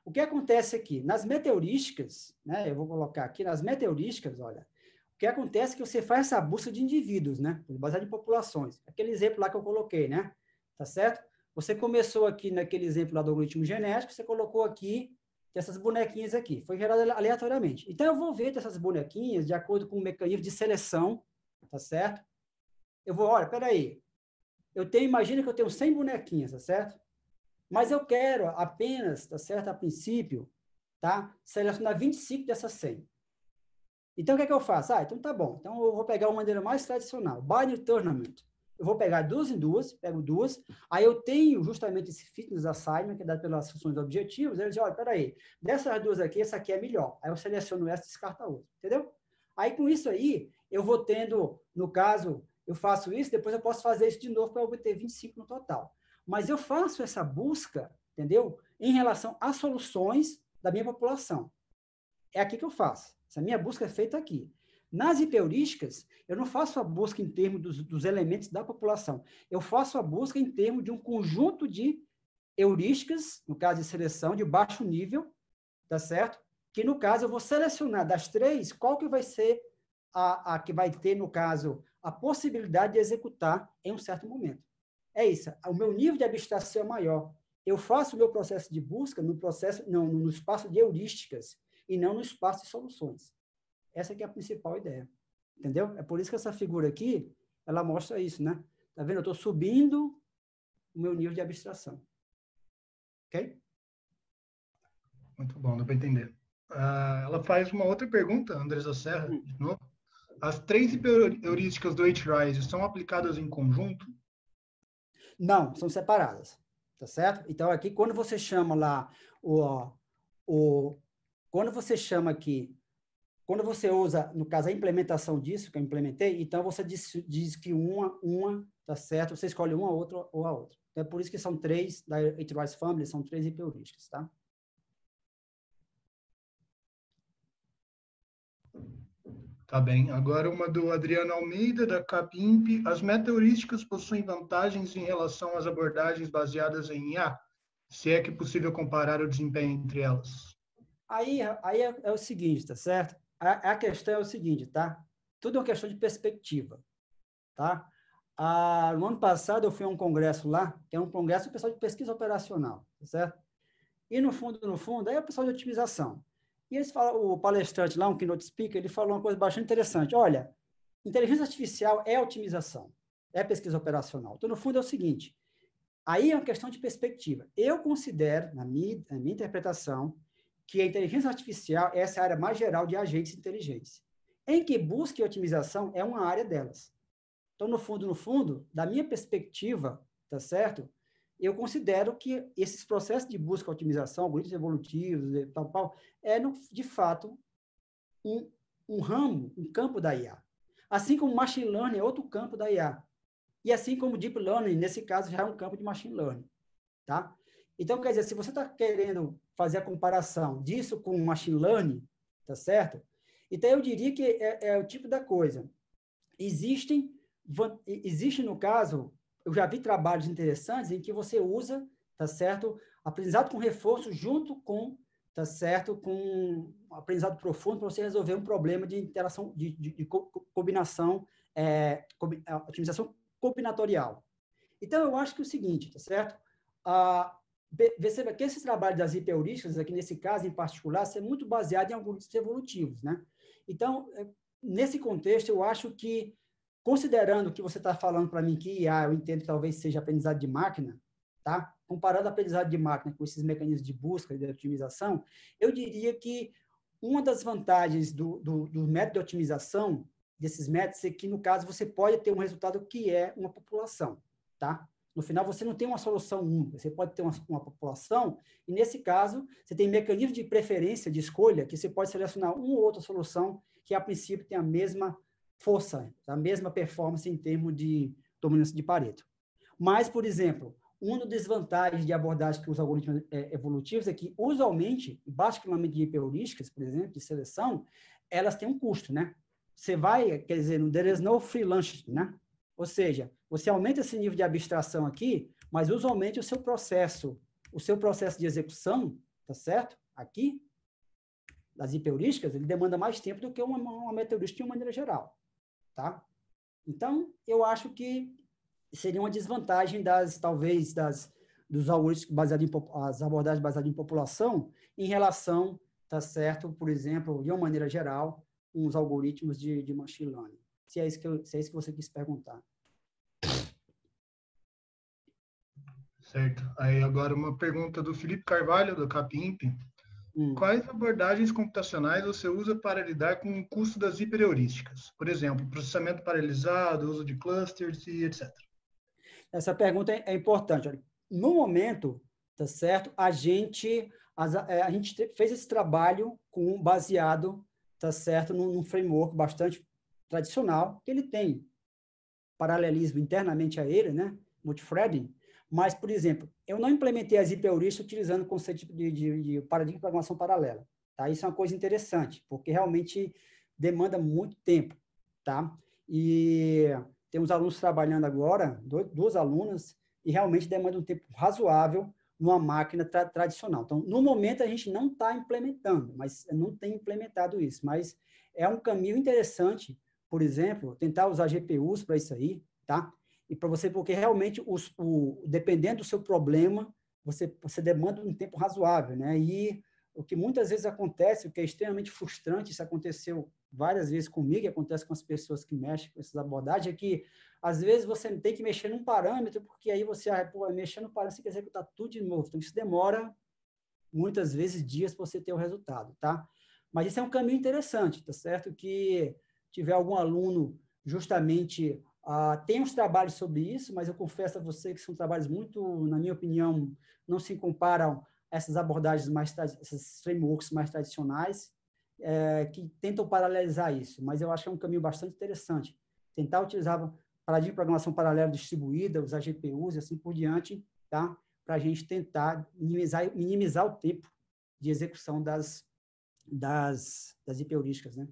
O que acontece aqui? Nas meteorísticas, né, eu vou colocar aqui, nas meteorísticas, olha, o que acontece é que você faz essa busca de indivíduos, né, baseado em populações. Aquele exemplo lá que eu coloquei, né, tá certo? Você começou aqui naquele exemplo lá do algoritmo genético, você colocou aqui essas bonequinhas aqui, foi gerado aleatoriamente. Então, eu vou ver dessas bonequinhas de acordo com o mecanismo de seleção, tá certo? Eu vou, olha, peraí, eu tenho, imagina que eu tenho 100 bonequinhas, tá certo? Mas eu quero apenas, tá certo, a princípio, tá? Selecionar 25 dessas 100. Então, o que é que eu faço? Ah, então tá bom. Então, eu vou pegar uma maneira mais tradicional, binary tournament. Eu vou pegar duas em duas, pego duas, aí eu tenho justamente esse fitness assignment, que é dado pelas funções objetivos, ele diz, olha, peraí, dessas duas aqui, essa aqui é melhor. Aí eu seleciono essa e descarto a outra, entendeu? Aí, com isso aí, eu vou tendo, no caso, eu faço isso, depois eu posso fazer isso de novo para obter 25 no total mas eu faço essa busca, entendeu? Em relação às soluções da minha população. É aqui que eu faço. Essa minha busca é feita aqui. Nas heurísticas, eu não faço a busca em termos dos, dos, elementos da população. Eu faço a busca em termos de um conjunto de heurísticas, no caso de seleção, de baixo nível, tá certo? Que, no caso, eu vou selecionar das três qual que vai ser a, a que vai ter, no caso, a possibilidade de executar em um certo momento é isso. O meu nível de abstração é maior. Eu faço o meu processo de busca no processo, não, no espaço de heurísticas e não no espaço de soluções. Essa é a principal ideia. Entendeu? É por isso que essa figura aqui, ela mostra isso, né? Tá vendo? Eu estou subindo o meu nível de abstração. Ok? Muito bom, dá para entender. Uh, ela faz uma outra pergunta, Andresa Serra, de hum. novo. As três heurísticas do H-Rise são aplicadas em conjunto? Não, são separadas, tá certo? Então, aqui, quando você chama lá o... o quando você chama aqui, quando você usa, no caso, a implementação disso que eu implementei, então você diz, diz que uma, uma, tá certo? Você escolhe uma, outra ou a outra. Então, é por isso que são três, da Enterprise Family, são três heurísticas, tá? Tá bem. Agora uma do Adriano Almeida, da CAPIMP. As metaurísticas possuem vantagens em relação às abordagens baseadas em IA? Se é que é possível comparar o desempenho entre elas. Aí, aí é, é o seguinte, tá certo? A, a, questão é o seguinte, tá? Tudo é uma questão de perspectiva, tá? Ah, no ano passado eu fui a um congresso lá, que é um congresso do pessoal de pesquisa operacional, tá certo? E no fundo, no fundo, aí é o pessoal de otimização. E eles falam, o palestrante lá, um keynote speaker, ele falou uma coisa bastante interessante. Olha, inteligência artificial é otimização, é pesquisa operacional. Então, no fundo, é o seguinte, aí é uma questão de perspectiva. Eu considero, na minha, na minha interpretação, que a inteligência artificial é essa área mais geral de agentes de inteligência, em que busca e otimização é uma área delas. Então, no fundo, no fundo, da minha perspectiva, tá certo? eu considero que esses processos de busca, otimização, algoritmos evolutivos, eh, tal, tal, é, no, de fato, um, um, ramo, um campo da IA. Assim como machine learning é outro campo da IA. E assim como deep learning, nesse caso, já é um campo de machine learning, tá? Então, quer dizer, se você está querendo fazer a comparação disso com machine learning, tá certo? Então, eu diria que é, é o tipo da coisa. Existem, existe, no caso, eu já vi trabalhos interessantes em que você usa, tá certo, aprendizado com reforço junto com, tá certo, com aprendizado profundo para você resolver um problema de interação, de, de, de combinação, é, é, otimização combinatorial. Então, eu acho que é o seguinte, tá certo? Ah, perceba que esse trabalho das hipeurísticas, aqui nesse caso em particular, é muito baseado em algoritmos evolutivos, né? Então, é, nesse contexto, eu acho que Considerando que você está falando para mim que IA, ah, eu entendo que talvez seja aprendizado de máquina, tá? Comparando aprendizado de máquina com esses mecanismos de busca e de otimização, eu diria que uma das vantagens do, do, do método de otimização desses métodos é que, no caso, você pode ter um resultado que é uma população, tá? No final, você não tem uma solução única, você pode ter uma, uma, população, e nesse caso, você tem mecanismo de preferência, de escolha, que você pode selecionar uma ou outra solução que, a princípio, tem a mesma força, a mesma performance em termos de dominância de Pareto. Mas, por exemplo, uma das desvantagens de abordagem que os algoritmos é, evolutivos é que, usualmente, basicamente de heurísticas, por exemplo, de seleção, elas têm um custo, né? Você vai, quer dizer, no there is no free lunch, né? Ou seja, você aumenta esse nível de abstração aqui, mas usualmente o seu processo, o seu processo de execução, tá certo? Aqui, das heurísticas, ele demanda mais tempo do que uma, uma meteorística de uma maneira geral tá? Então, eu acho que seria uma desvantagem das, talvez, das, dos algoritmos baseados em, as abordagens baseadas em população em relação, tá certo, por exemplo, de uma maneira geral, uns algoritmos de, de machine learning. Se é, isso que eu, se é isso que você quis perguntar. Certo. Aí agora uma pergunta do Felipe Carvalho, do Capimp. Hum. Quais abordagens computacionais você usa para lidar com o custo das hiperheurísticas? Por exemplo, processamento paralelizado, uso de clusters e etc. Essa pergunta é, é importante. no momento, tá certo? A gente a, é, a gente fez esse trabalho com baseado, tá certo, num, num framework bastante tradicional que ele tem paralelismo internamente a ele, né? Multithreading, mas, por exemplo, eu não implementei as IP heurísticas utilizando o conceito de, de, de paradigma de programação paralela. Tá? Isso é uma coisa interessante, porque realmente demanda muito tempo. Tá? E temos alunos trabalhando agora, dois, duas alunas, e realmente demanda um tempo razoável numa máquina tra tradicional. Então, no momento, a gente não está implementando, mas não tem implementado isso. Mas é um caminho interessante, por exemplo, tentar usar GPUs para isso aí, tá? e para você, porque realmente, os, o, dependendo do seu problema, você, você demanda um tempo razoável, né? E o que muitas vezes acontece, o que é extremamente frustrante, isso aconteceu várias vezes comigo, e acontece com as pessoas que mexem com essas abordagens, é que às vezes você tem que mexer num parâmetro, porque aí você ah pô, mexendo no parâmetro, você quer executar tudo de novo. Então, isso demora muitas vezes dias para você ter o resultado, tá? Mas isso é um caminho interessante, tá certo? Que tiver algum aluno justamente Uh, ah, tem uns trabalhos sobre isso, mas eu confesso a você que são trabalhos muito, na minha opinião, não se comparam a essas abordagens mais, esses frameworks mais tradicionais, é, que tentam paralelizar isso, mas eu acho que é um caminho bastante interessante. Tentar utilizar paradigma de programação paralela distribuída, usar GPUs e assim por diante, tá? para a gente tentar minimizar, minimizar o tempo de execução das, das, das IP heurísticas. Né?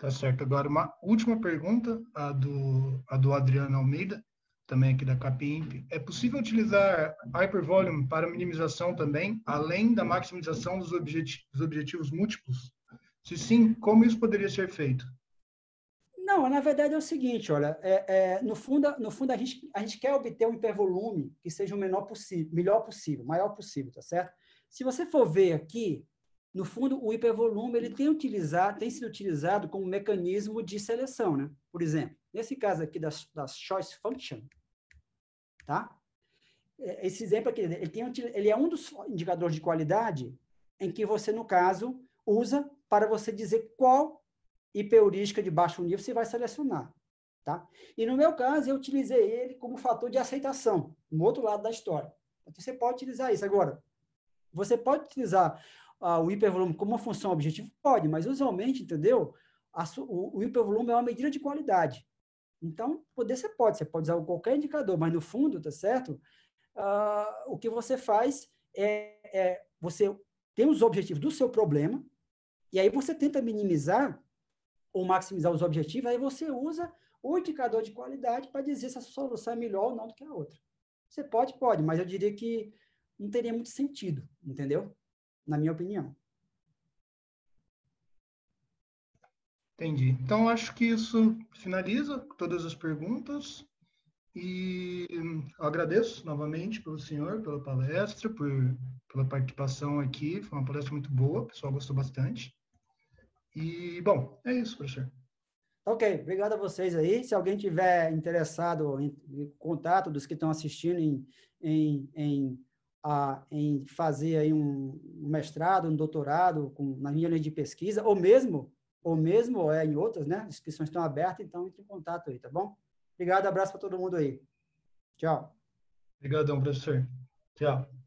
Tá certo. Agora, uma última pergunta, a do, a do Adriano Almeida, também aqui da CAPIMP. É possível utilizar Hypervolume para minimização também, além da maximização dos, dos objetivos múltiplos? Se sim, como isso poderia ser feito? Não, na verdade é o seguinte, olha, é, é, no fundo, no fundo a, gente, a gente quer obter um hipervolume que seja o menor possível, melhor possível, maior possível, tá certo? Se você for ver aqui, no fundo, o hipervolume ele tem, utilizado, tem sido utilizado como mecanismo de seleção, né? Por exemplo, nesse caso aqui das, das choice function, tá? É, esse exemplo aqui, ele, tem, ele é um dos indicadores de qualidade em que você, no caso, usa para você dizer qual IP de baixo nível você vai selecionar. Tá? E no meu caso, eu utilizei ele como fator de aceitação, no outro lado da história. Então, você pode utilizar isso. Agora, você pode utilizar ah, o hipervolume como uma função objetivo? Pode, mas usualmente, entendeu? A, o, o hipervolume é uma medida de qualidade. Então, poder você pode, você pode usar qualquer indicador, mas no fundo, tá certo? Ah, o que você faz é, é você tem os objetivos do seu problema, e aí você tenta minimizar ou maximizar os objetivos, aí você usa o indicador de qualidade para dizer se a solução é melhor ou não do que a outra. Você pode, pode, mas eu diria que não teria muito sentido, entendeu? na minha opinião. Entendi. Então, acho que isso finaliza todas as perguntas. E agradeço novamente pelo senhor, pela palestra, por, pela participação aqui. Foi uma palestra muito boa, o pessoal gostou bastante. E, bom, é isso, professor. Ok, obrigado a vocês aí. Se alguém tiver interessado em, em contato dos que estão assistindo em, em, em a, em fazer aí um mestrado, um doutorado com, na minha linha de pesquisa, ou mesmo, ou mesmo é, em outras, né? As inscrições estão abertas, então entre em contato aí, tá bom? Obrigado, abraço para todo mundo aí. Tchau. Obrigadão, professor. Tchau.